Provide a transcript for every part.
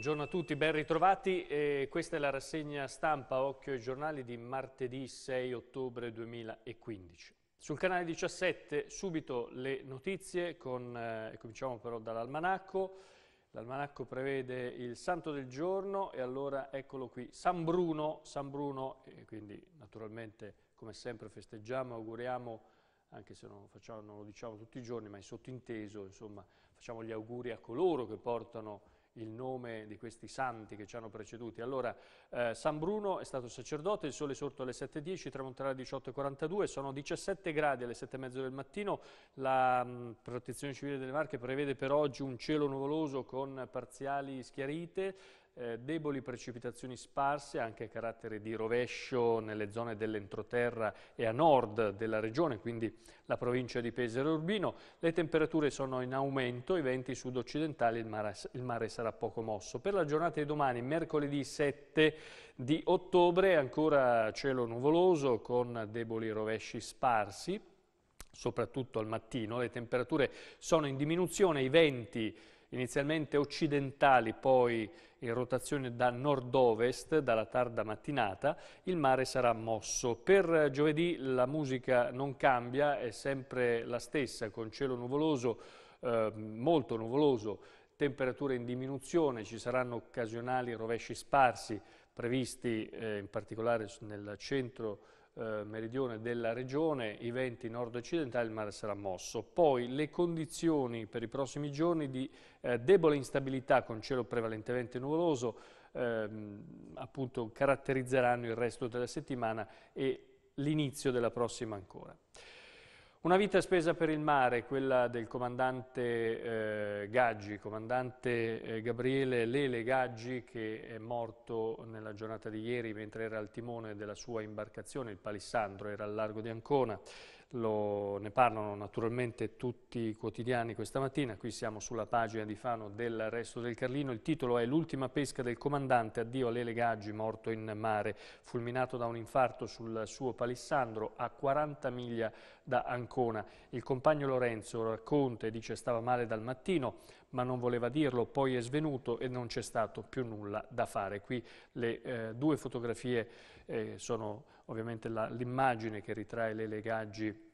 Buongiorno a tutti, ben ritrovati. Eh, questa è la rassegna stampa Occhio ai giornali di martedì 6 ottobre 2015. Sul canale 17 subito le notizie, con, eh, cominciamo però dall'almanacco. L'almanacco prevede il santo del giorno e allora eccolo qui, San Bruno, San Bruno, e quindi naturalmente come sempre festeggiamo, auguriamo anche se non, facciamo, non lo diciamo tutti i giorni, ma in sottinteso, insomma, facciamo gli auguri a coloro che portano il nome di questi santi che ci hanno preceduti. Allora, eh, San Bruno è stato sacerdote, il sole è sorto alle 7.10, tramonterà alle 18.42, sono 17 gradi alle 7.30 del mattino, la mh, mm, protezione civile delle Marche prevede per oggi un cielo nuvoloso con parziali schiarite, eh, deboli precipitazioni sparse, anche a carattere di rovescio nelle zone dell'entroterra e a nord della regione, quindi la provincia di Pesaro Urbino. Le temperature sono in aumento, i venti sud-occidentali, il, il mare sarà poco mosso. Per la giornata di domani, mercoledì 7 di ottobre, ancora cielo nuvoloso con deboli rovesci sparsi, soprattutto al mattino. Le temperature sono in diminuzione, i venti inizialmente occidentali, poi in rotazione da nord-ovest, dalla tarda mattinata, il mare sarà mosso. Per giovedì la musica non cambia, è sempre la stessa, con cielo nuvoloso, eh, molto nuvoloso, temperature in diminuzione, ci saranno occasionali rovesci sparsi previsti eh, in particolare nel centro eh, meridione della regione, i venti nord-occidentali, il mare sarà mosso. Poi le condizioni per i prossimi giorni di eh, debole instabilità con cielo prevalentemente nuvoloso ehm, appunto caratterizzeranno il resto della settimana e l'inizio della prossima ancora. Una vita spesa per il mare, quella del comandante eh, Gaggi, comandante eh, Gabriele Lele Gaggi che è morto nella giornata di ieri mentre era al timone della sua imbarcazione, il Palissandro, era al largo di Ancona lo, ne parlano naturalmente tutti i quotidiani questa mattina, qui siamo sulla pagina di Fano del Resto del Carlino, il titolo è L'ultima pesca del comandante, addio a Lele Gaggi, morto in mare, fulminato da un infarto sul suo palissandro a 40 miglia da Ancona. Il compagno Lorenzo racconta e dice stava male dal mattino, ma non voleva dirlo, poi è svenuto e non c'è stato più nulla da fare. Qui le eh, due fotografie eh, sono ovviamente la, l'immagine che ritrae le legaggi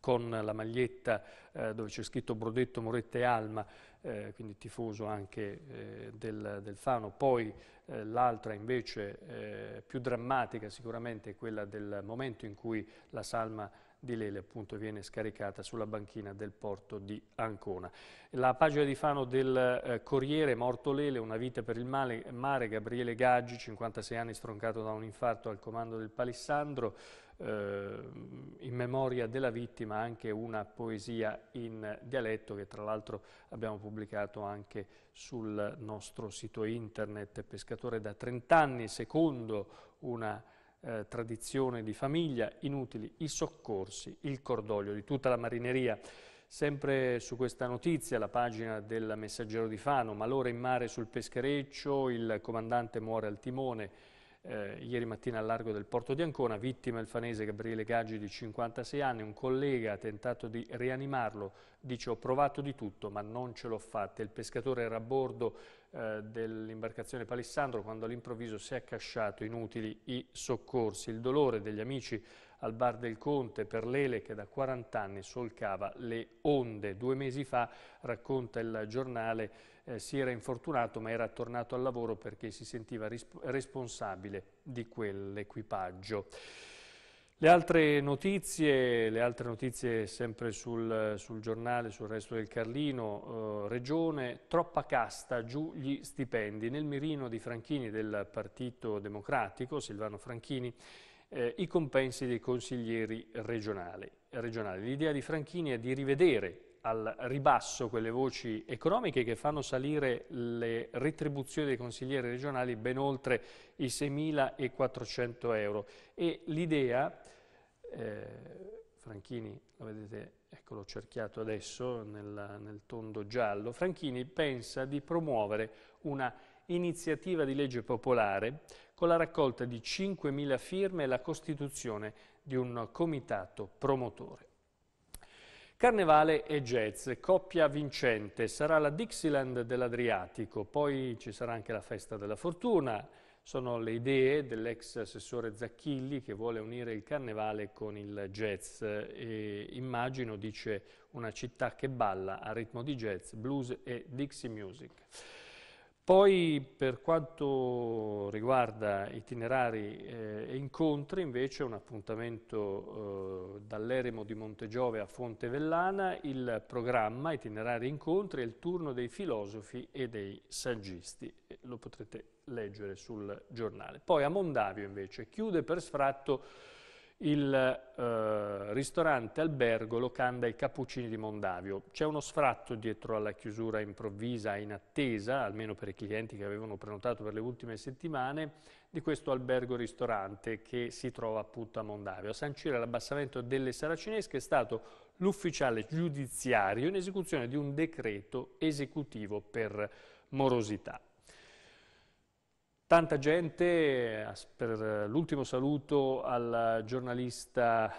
con la maglietta eh, dove c'è scritto Brodetto, Moretta e Alma, eh, quindi tifoso anche eh, del, del, Fano. Poi eh, l'altra invece eh, più drammatica sicuramente è quella del momento in cui la salma di Lele appunto viene scaricata sulla banchina del porto di Ancona. La pagina di Fano del eh, Corriere, morto Lele, una vita per il male, mare, Gabriele Gaggi, 56 anni stroncato da un infarto al comando del Palissandro, eh, in memoria della vittima anche una poesia in dialetto che tra l'altro abbiamo pubblicato anche sul nostro sito internet, pescatore da 30 anni, secondo una eh, tradizione di famiglia, inutili i soccorsi, il cordoglio di tutta la marineria. Sempre su questa notizia, la pagina del messaggero di Fano, malore in mare sul peschereccio, il comandante muore al timone, eh, ieri mattina al largo del porto di Ancona, vittima il fanese Gabriele Gaggi di 56 anni, un collega ha tentato di rianimarlo, dice ho provato di tutto ma non ce l'ho fatta, il pescatore era a bordo eh, dell'imbarcazione Palissandro quando all'improvviso si è accasciato, inutili i soccorsi, il dolore degli amici al bar del Conte per l'Ele che da 40 anni solcava le onde. Due mesi fa, racconta il giornale, eh, si era infortunato ma era tornato al lavoro perché si sentiva responsabile di quell'equipaggio. Le altre notizie, le altre notizie sempre sul, sul, giornale, sul resto del Carlino, eh, Regione, troppa casta, giù gli stipendi. Nel mirino di Franchini del Partito Democratico, Silvano Franchini, eh, i compensi dei consiglieri regionali. regionali. L'idea di Franchini è di rivedere al ribasso quelle voci economiche che fanno salire le retribuzioni dei consiglieri regionali ben oltre i 6.400 euro. E l'idea, eh, Franchini, lo vedete, ecco l'ho cerchiato adesso nel, nel tondo giallo, Franchini pensa di promuovere una iniziativa di legge popolare con la raccolta di 5.000 firme e la costituzione di un comitato promotore. Carnevale e jazz, coppia vincente, sarà la Dixieland dell'Adriatico, poi ci sarà anche la Festa della Fortuna, sono le idee dell'ex assessore Zacchilli che vuole unire il carnevale con il jazz e immagino dice una città che balla a ritmo di jazz, blues e Dixie music. Poi per quanto riguarda itinerari eh, e incontri, invece un appuntamento eh, dall'Eremo di Montegiove a Fonte Vellana, il programma itinerari e incontri è il turno dei filosofi e dei saggisti, lo potrete leggere sul giornale. Poi a Mondavio invece chiude per sfratto il eh, ristorante albergo Locanda e Cappuccini di Mondavio. C'è uno sfratto dietro alla chiusura improvvisa in attesa, almeno per i clienti che avevano prenotato per le ultime settimane, di questo albergo ristorante che si trova appunto a Mondavio. A sancire l'abbassamento delle saracinesche è stato l'ufficiale giudiziario in esecuzione di un decreto esecutivo per morosità. Tanta gente eh, per eh, l'ultimo saluto al giornalista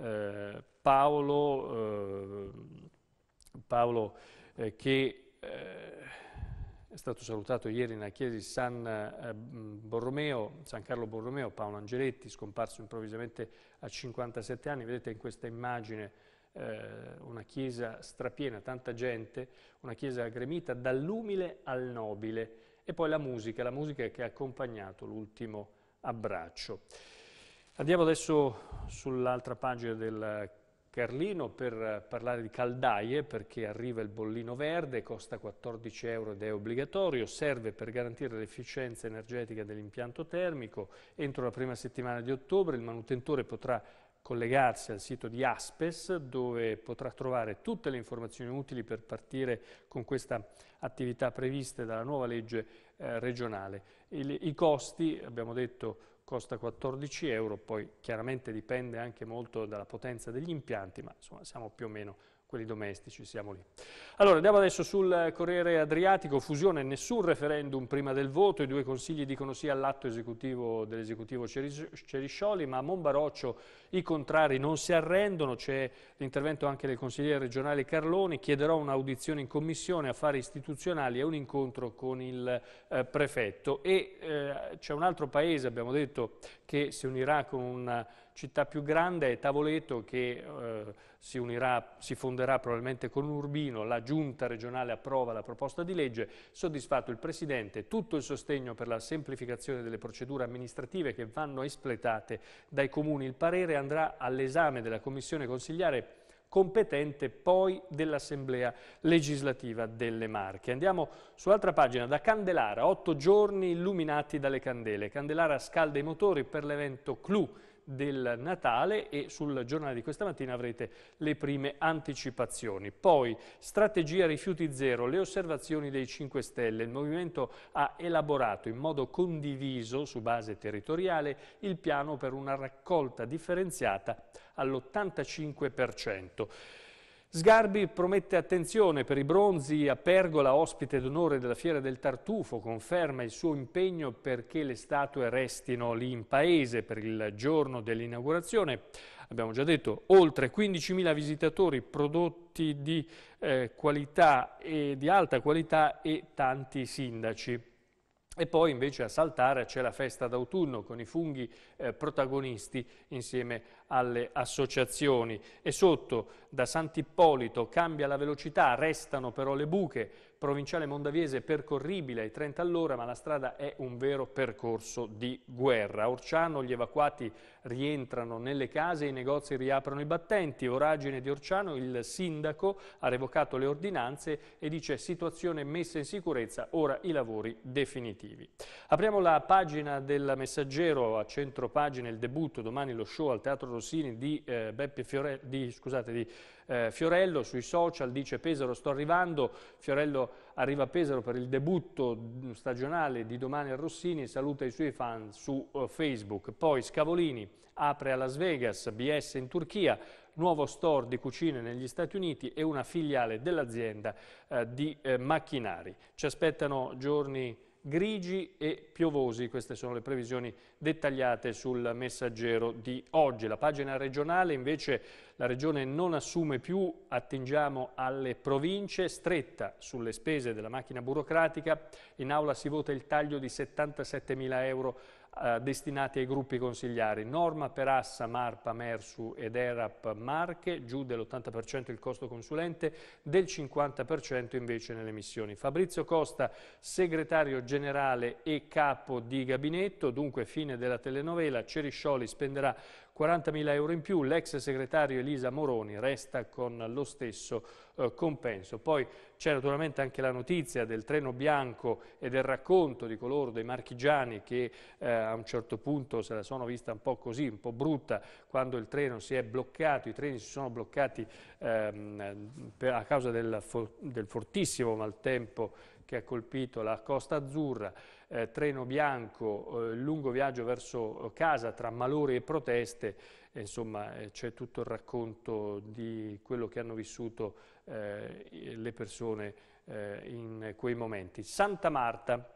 eh, Paolo, eh, Paolo eh, che eh, è stato salutato ieri nella chiesa di San, Borromeo, San Carlo Borromeo, Paolo Angeletti, scomparso improvvisamente a 57 anni. Vedete in questa immagine una chiesa strapiena, tanta gente, una chiesa gremita dall'umile al nobile e poi la musica, la musica che ha accompagnato l'ultimo abbraccio. Andiamo adesso sull'altra pagina del Carlino per parlare di caldaie perché arriva il bollino verde, costa 14 euro ed è obbligatorio, serve per garantire l'efficienza energetica dell'impianto termico. Entro la prima settimana di ottobre il manutentore potrà collegarsi al sito di Aspes dove potrà trovare tutte le informazioni utili per partire con questa attività prevista dalla nuova legge eh, regionale. Il, I costi, abbiamo detto, costa 14 euro, poi chiaramente dipende anche molto dalla potenza degli impianti, ma insomma siamo più o meno quelli domestici, siamo lì. Allora, andiamo adesso sul Corriere Adriatico, fusione, nessun referendum prima del voto, i due consigli dicono sì all'atto esecutivo dell'esecutivo Ceriscioli, ma a Monbaroccio i contrari non si arrendono, c'è l'intervento anche del consigliere regionale Carloni, chiederò un'audizione in commissione, affari istituzionali e un incontro con il eh, prefetto. E eh, c'è un altro paese, abbiamo detto, che si unirà con una città più grande, Tavoleto, che eh, si, unirà, si fonderà probabilmente con Urbino, la giunta regionale approva la proposta di legge, soddisfatto il Presidente, tutto il sostegno per la semplificazione delle procedure amministrative che vanno espletate dai comuni. Il parere andrà all'esame della Commissione consigliare competente poi dell'Assemblea legislativa delle Marche. Andiamo sull'altra pagina, da Candelara, otto giorni illuminati dalle candele. Candelara scalda i motori per l'evento Clou del Natale e sul giornale di questa mattina avrete le prime anticipazioni. Poi strategia rifiuti zero, le osservazioni dei 5 Stelle. Il Movimento ha elaborato in modo condiviso su base territoriale il piano per una raccolta differenziata all'85%. Sgarbi promette attenzione per i bronzi a Pergola, ospite d'onore della Fiera del Tartufo, conferma il suo impegno perché le statue restino lì in paese per il giorno dell'inaugurazione. Abbiamo già detto, oltre 15.000 visitatori, prodotti di, eh, qualità e, di alta qualità e tanti sindaci. E poi invece a saltare c'è la festa d'autunno con i funghi eh, protagonisti insieme alle associazioni. E sotto da Sant'Ippolito cambia la velocità, restano però le buche, provinciale mondaviese percorribile ai 30 all'ora, ma la strada è un vero percorso di guerra. A Orciano gli evacuati rientrano nelle case, i negozi riaprono i battenti. Oragine di Orciano, il sindaco ha revocato le ordinanze e dice situazione messa in sicurezza, ora i lavori definitivi. Apriamo la pagina del messaggero a centro pagina, il debutto, domani lo show al Teatro Rossini di, eh, Fiore, di, scusate, di eh, Fiorello sui social, dice Pesaro sto arrivando, Fiorello arriva a Pesaro per il debutto stagionale di domani a Rossini e saluta i suoi fan su eh, Facebook. Poi Scavolini apre a Las Vegas, BS in Turchia, nuovo store di cucine negli Stati Uniti e una filiale dell'azienda eh, di eh, macchinari. Ci aspettano giorni grigi e piovosi. Queste sono le previsioni dettagliate sul messaggero di oggi. La pagina regionale invece la regione non assume più, attingiamo alle province, stretta sulle spese della macchina burocratica. In aula si vota il taglio di 77 mila euro eh, destinati ai gruppi consigliari. Norma per Assa, Marpa, Mersu ed Erap Marche, giù dell'80% il costo consulente, del 50% invece nelle missioni. Fabrizio Costa, segretario generale e capo di gabinetto, dunque fine della telenovela, Ceriscioli spenderà 40.000 euro in più, l'ex segretario Elisa Moroni resta con lo stesso eh, compenso. Poi c'è naturalmente anche la notizia del treno bianco e del racconto di coloro dei marchigiani che eh, a un certo punto se la sono vista un po' così, un po' brutta, quando il treno si è bloccato, i treni si sono bloccati ehm, per, a causa del, del fortissimo maltempo che ha colpito la Costa Azzurra eh, treno bianco, eh, lungo viaggio verso eh, casa tra malori e proteste, eh, insomma eh, c'è tutto il racconto di quello che hanno vissuto eh, le persone in quei momenti. Santa Marta,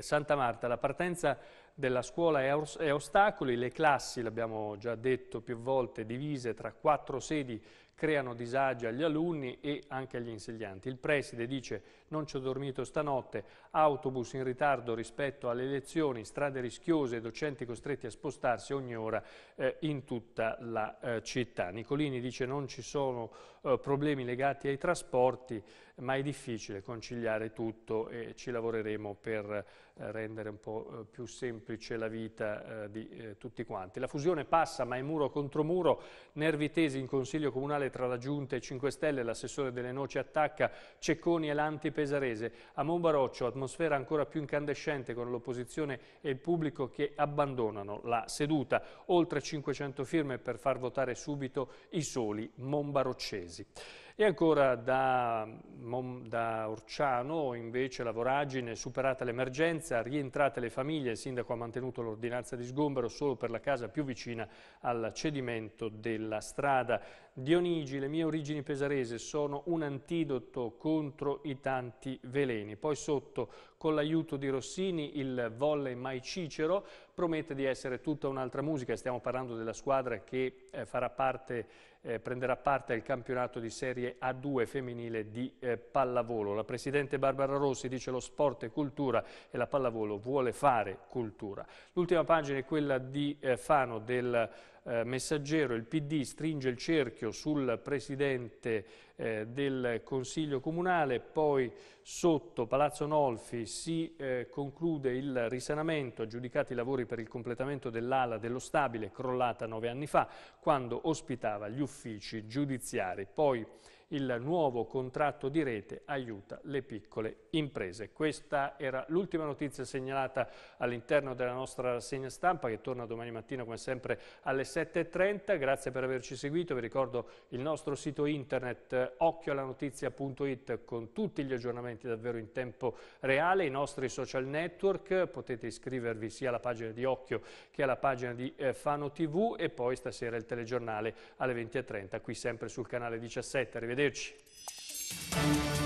Santa Marta la partenza della scuola e ostacoli, le classi, l'abbiamo già detto più volte, divise tra quattro sedi creano disagi agli alunni e anche agli insegnanti. Il preside dice non ci ho dormito stanotte, autobus in ritardo rispetto alle lezioni, strade rischiose, docenti costretti a spostarsi ogni ora eh, in tutta la eh, città. Nicolini dice non ci sono eh, problemi legati ai trasporti, ma è difficile conciliare tutto e ci lavoreremo per eh, rendere un po' eh, più semplice la vita eh, di tutti quanti. La fusione passa, ma è muro contro muro, nervi tesi in Consiglio Comunale tra la Giunta e 5 Stelle, l'assessore delle Noci attacca Cecconi e l'Anti Pesarese. A Monbaroccio atmosfera ancora più incandescente con l'opposizione e il pubblico che abbandonano la seduta. Oltre 500 firme per far votare subito i soli monbaroccesi. E ancora da, da Orciano invece la voragine, superata l'emergenza, rientrate le famiglie, il sindaco ha mantenuto l'ordinanza di sgombero solo per la casa più vicina al cedimento della strada. Dionigi, le mie origini pesarese sono un antidoto contro i tanti veleni. Poi sotto, con l'aiuto di Rossini, il volle Mai Cicero promette di essere tutta un'altra musica. Stiamo parlando della squadra che eh, farà parte eh, prenderà parte al campionato di Serie A2 femminile di eh, pallavolo. La Presidente Barbara Rossi dice lo sport è cultura e la pallavolo vuole fare cultura. L'ultima pagina è quella di eh, Fano del eh, messaggero il PD stringe il cerchio sul Presidente eh, del Consiglio Comunale, poi sotto Palazzo Nolfi si eh, conclude il risanamento, aggiudicati i lavori per il completamento dell'ala dello stabile crollata nove anni fa quando ospitava gli uffici giudiziari. Poi il nuovo contratto di rete aiuta le piccole imprese. Questa era l'ultima notizia segnalata all'interno della nostra rassegna stampa che torna domani mattina come sempre alle 7.30. Grazie per averci seguito, vi ricordo il nostro sito internet occhioalanotizia.it con tutti gli aggiornamenti davvero in tempo reale, i nostri social network, potete iscrivervi sia alla pagina di Occhio che alla pagina di eh, Fano TV e poi stasera il telegiornale alle 20.30 qui sempre sul canale 17. Arrivederci Arrivederci.